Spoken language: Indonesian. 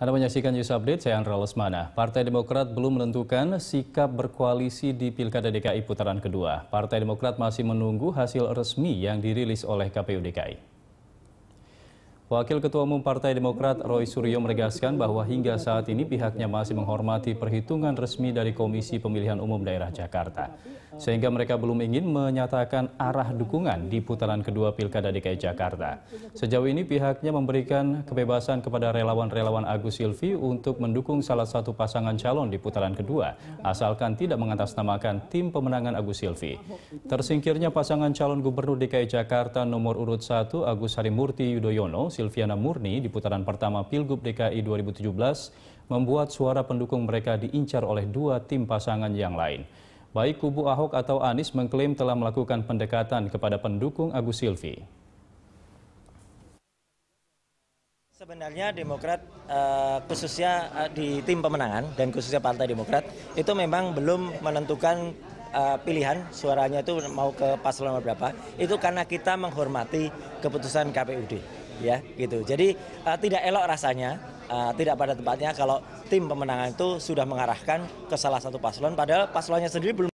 Anda menyaksikan News Update, saya Andra Lesmana. Partai Demokrat belum menentukan sikap berkoalisi di Pilkada DKI putaran kedua. Partai Demokrat masih menunggu hasil resmi yang dirilis oleh KPU DKI. Wakil Ketua Umum Partai Demokrat Roy Suryo menegaskan bahwa hingga saat ini pihaknya masih menghormati perhitungan resmi dari Komisi Pemilihan Umum Daerah Jakarta. Sehingga mereka belum ingin menyatakan arah dukungan di putaran kedua Pilkada DKI Jakarta. Sejauh ini pihaknya memberikan kebebasan kepada relawan-relawan Agus Silvi untuk mendukung salah satu pasangan calon di putaran kedua, asalkan tidak mengatasnamakan tim pemenangan Agus Silvi. Tersingkirnya pasangan calon Gubernur DKI Jakarta nomor urut 1 Agus Harimurti Yudhoyono Silviana Murni di putaran pertama Pilgub DKI 2017 membuat suara pendukung mereka diincar oleh dua tim pasangan yang lain. Baik kubu Ahok atau Anies mengklaim telah melakukan pendekatan kepada pendukung Agus Silvi. Sebenarnya Demokrat eh, khususnya eh, di tim pemenangan dan khususnya Partai Demokrat itu memang belum menentukan eh, pilihan suaranya itu mau ke paslon berapa. Itu karena kita menghormati keputusan KPUD ya gitu. Jadi uh, tidak elok rasanya, uh, tidak pada tempatnya kalau tim pemenangan itu sudah mengarahkan ke salah satu paslon padahal paslonnya sendiri belum